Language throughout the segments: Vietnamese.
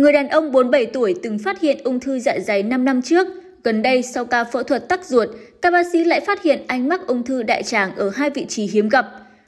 Người đàn ông 47 tuổi từng phát hiện ung thư dạ dày 5 năm trước. Gần đây, sau ca phẫu thuật tắc ruột, các bác sĩ lại phát hiện anh mắc ung thư đại tràng ở hai vị trí hiếm gặp.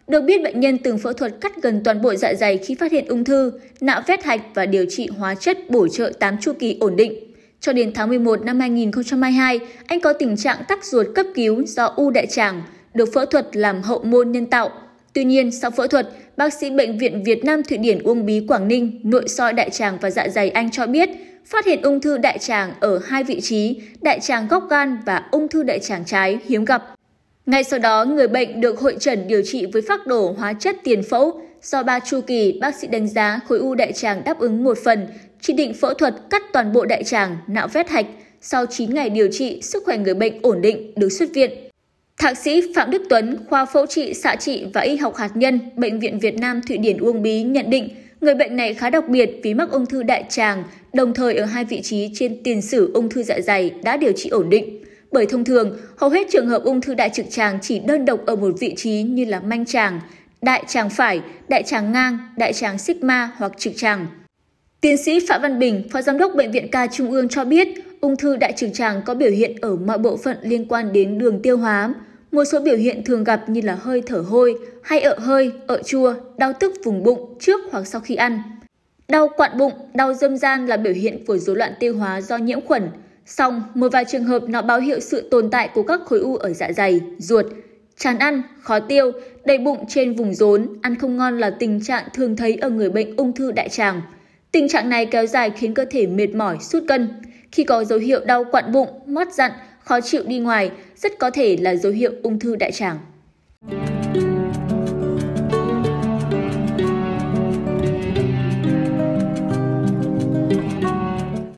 Được biết, bệnh nhân từng phẫu thuật cắt gần toàn bộ dạ dày khi phát hiện ung thư, nạo vét hạch và điều trị hóa chất bổ trợ 8 chu kỳ ổn định. Cho đến tháng 11 năm 2022, anh có tình trạng tắc ruột cấp cứu do u đại tràng, được phẫu thuật làm hậu môn nhân tạo. Tuy nhiên, sau phẫu thuật, bác sĩ Bệnh viện Việt Nam Thụy Điển Uông Bí Quảng Ninh nội soi đại tràng và dạ dày Anh cho biết, phát hiện ung thư đại tràng ở hai vị trí, đại tràng góc gan và ung thư đại tràng trái hiếm gặp. Ngay sau đó, người bệnh được hội trần điều trị với phác đồ hóa chất tiền phẫu. Do ba chu kỳ, bác sĩ đánh giá khối u đại tràng đáp ứng một phần, chỉ định phẫu thuật cắt toàn bộ đại tràng, nạo vét hạch. Sau 9 ngày điều trị, sức khỏe người bệnh ổn định, được xuất viện. Thạc sĩ Phạm Đức Tuấn, khoa phẫu trị, xạ trị và y học hạt nhân, Bệnh viện Việt Nam Thụy Điển Uông Bí nhận định người bệnh này khá đặc biệt vì mắc ung thư đại tràng, đồng thời ở hai vị trí trên tiền sử ung thư dạ dày đã điều trị ổn định. Bởi thông thường, hầu hết trường hợp ung thư đại trực tràng chỉ đơn độc ở một vị trí như là manh tràng, đại tràng phải, đại tràng ngang, đại tràng sigma hoặc trực tràng. Tiến sĩ Phạm Văn Bình, Phó Giám đốc Bệnh viện Ca Trung ương cho biết, ung thư đại trực tràng có biểu hiện ở mọi bộ phận liên quan đến đường tiêu hóa. Một số biểu hiện thường gặp như là hơi thở hôi, hay ợ hơi, ợ chua, đau tức vùng bụng trước hoặc sau khi ăn. Đau quặn bụng, đau dâm gian là biểu hiện của rối loạn tiêu hóa do nhiễm khuẩn. Song, một vài trường hợp nó báo hiệu sự tồn tại của các khối u ở dạ dày, ruột, chán ăn, khó tiêu, đầy bụng trên vùng rốn, ăn không ngon là tình trạng thường thấy ở người bệnh ung thư đại tràng. Tình trạng này kéo dài khiến cơ thể mệt mỏi, sút cân. Khi có dấu hiệu đau quặn bụng, mót dặn, khó chịu đi ngoài, rất có thể là dấu hiệu ung thư đại tràng.